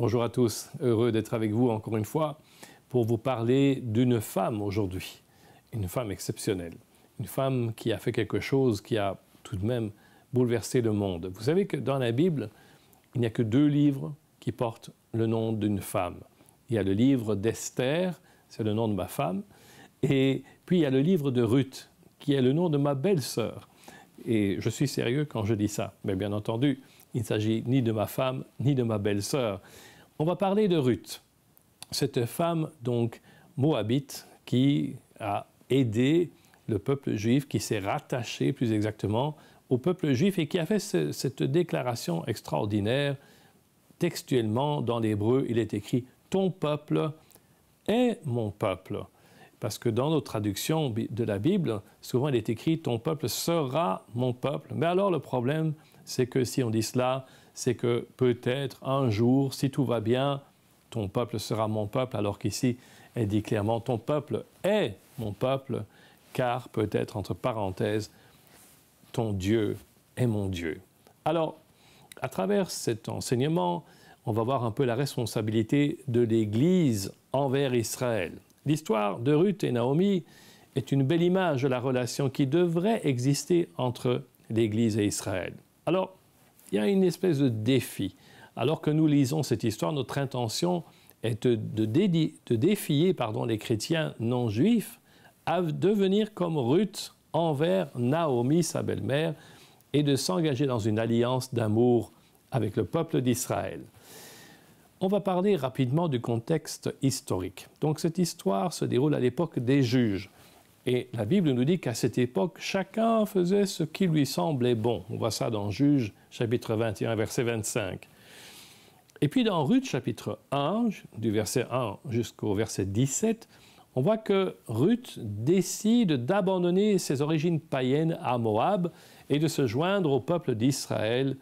Bonjour à tous, heureux d'être avec vous encore une fois pour vous parler d'une femme aujourd'hui, une femme exceptionnelle, une femme qui a fait quelque chose qui a tout de même bouleversé le monde. Vous savez que dans la Bible, il n'y a que deux livres qui portent le nom d'une femme. Il y a le livre d'Esther, c'est le nom de ma femme, et puis il y a le livre de Ruth, qui est le nom de ma belle-sœur. Et je suis sérieux quand je dis ça, mais bien entendu, il ne s'agit ni de ma femme, ni de ma belle-sœur. On va parler de Ruth, cette femme donc moabite qui a aidé le peuple juif, qui s'est rattaché plus exactement au peuple juif et qui a fait cette déclaration extraordinaire. Textuellement, dans l'hébreu, il est écrit Ton peuple est mon peuple. Parce que dans nos traductions de la Bible, souvent il est écrit Ton peuple sera mon peuple. Mais alors le problème, c'est que si on dit cela, c'est que peut-être un jour, si tout va bien, ton peuple sera mon peuple, alors qu'ici, elle dit clairement, ton peuple est mon peuple, car peut-être, entre parenthèses, ton Dieu est mon Dieu. Alors, à travers cet enseignement, on va voir un peu la responsabilité de l'Église envers Israël. L'histoire de Ruth et Naomi est une belle image de la relation qui devrait exister entre l'Église et Israël. Alors, il y a une espèce de défi. Alors que nous lisons cette histoire, notre intention est de, défier les chrétiens non-juifs à devenir comme Ruth envers Naomi, sa belle-mère, et de s'engager dans une alliance d'amour avec le peuple d'Israël. On va parler rapidement du contexte historique. Donc cette histoire se déroule à l'époque des juges. Et la Bible nous dit qu'à cette époque, chacun faisait ce qui lui semblait bon. On voit ça dans Juge, chapitre 21, verset 25. Et puis dans Ruth, chapitre 1, du verset 1 jusqu'au verset 17, on voit que Ruth décide d'abandonner ses origines païennes à Moab et de se joindre au peuple d'Israël,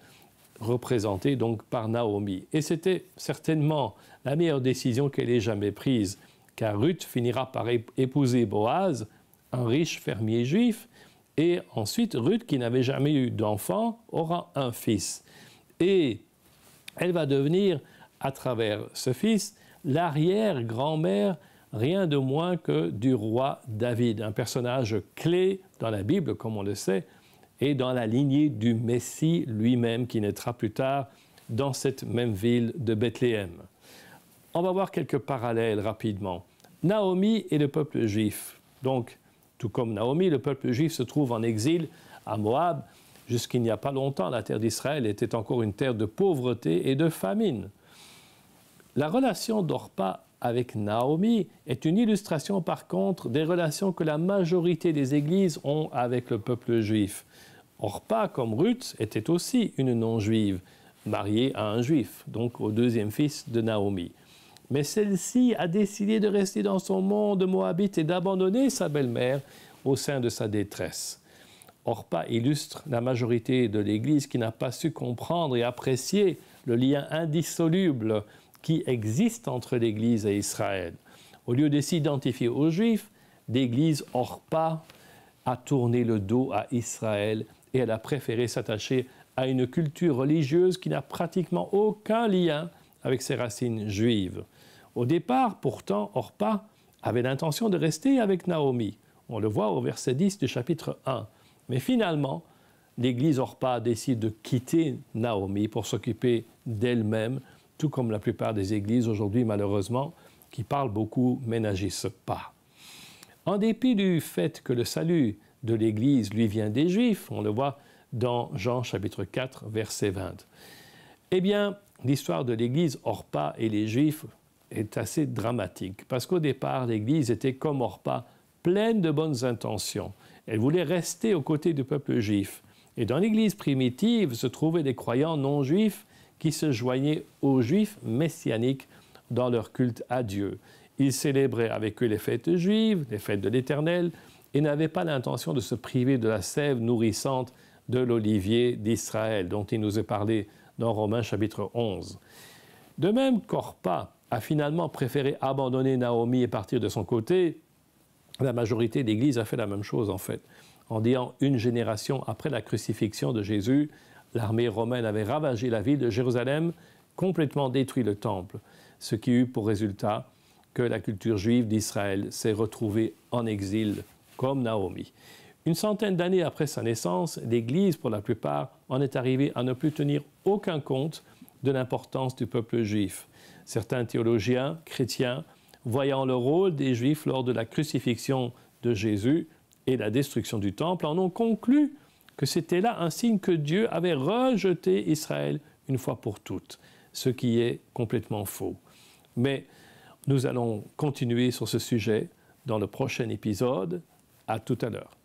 représenté donc par Naomi. Et c'était certainement la meilleure décision qu'elle ait jamais prise, car Ruth finira par épouser Boaz, un riche fermier juif, et ensuite Ruth, qui n'avait jamais eu d'enfant, aura un fils. Et elle va devenir, à travers ce fils, l'arrière-grand-mère, rien de moins que du roi David, un personnage clé dans la Bible, comme on le sait, et dans la lignée du Messie lui-même, qui naîtra plus tard dans cette même ville de Bethléem. On va voir quelques parallèles rapidement. Naomi et le peuple juif. Donc, tout comme Naomi, le peuple juif se trouve en exil à Moab. Jusqu'il n'y a pas longtemps, la terre d'Israël était encore une terre de pauvreté et de famine. La relation d'Orpa avec Naomi est une illustration par contre des relations que la majorité des églises ont avec le peuple juif. Orpa, comme Ruth, était aussi une non-juive, mariée à un juif, donc au deuxième fils de Naomi. Mais celle-ci a décidé de rester dans son monde moabite et d'abandonner sa belle-mère au sein de sa détresse. Orpa illustre la majorité de l'Église qui n'a pas su comprendre et apprécier le lien indissoluble qui existe entre l'Église et Israël. Au lieu de s'identifier aux Juifs, l'Église Orpa a tourné le dos à Israël et elle a préféré s'attacher à une culture religieuse qui n'a pratiquement aucun lien avec ses racines juives. Au départ, pourtant, Orpa avait l'intention de rester avec Naomi. On le voit au verset 10 du chapitre 1. Mais finalement, l'église Orpa décide de quitter Naomi pour s'occuper d'elle-même, tout comme la plupart des églises aujourd'hui, malheureusement, qui parlent beaucoup mais n'agissent pas. En dépit du fait que le salut de l'Église lui vient des Juifs, on le voit dans Jean chapitre 4, verset 20. Eh bien, l'histoire de l'Église, Orpa et les Juifs est assez dramatique, parce qu'au départ, l'Église était comme Orpa, pleine de bonnes intentions. Elle voulait rester aux côtés du peuple juif. Et dans l'Église primitive se trouvaient des croyants non juifs qui se joignaient aux juifs messianiques dans leur culte à Dieu. Ils célébraient avec eux les fêtes juives, les fêtes de l'Éternel, et n'avaient pas l'intention de se priver de la sève nourrissante de l'olivier d'Israël, dont il nous est parlé dans Romains chapitre 11. De même, Corpa a finalement préféré abandonner Naomi et partir de son côté. La majorité d'Église a fait la même chose en fait, en disant une génération après la crucifixion de Jésus, l'armée romaine avait ravagé la ville de Jérusalem, complètement détruit le temple, ce qui eut pour résultat que la culture juive d'Israël s'est retrouvée en exil comme Naomi. Une centaine d'années après sa naissance, l'Église, pour la plupart, en est arrivée à ne plus tenir aucun compte de l'importance du peuple juif. Certains théologiens chrétiens, voyant le rôle des Juifs lors de la crucifixion de Jésus et la destruction du Temple, en ont conclu que c'était là un signe que Dieu avait rejeté Israël une fois pour toutes, ce qui est complètement faux. Mais nous allons continuer sur ce sujet dans le prochain épisode. À tout à l'heure.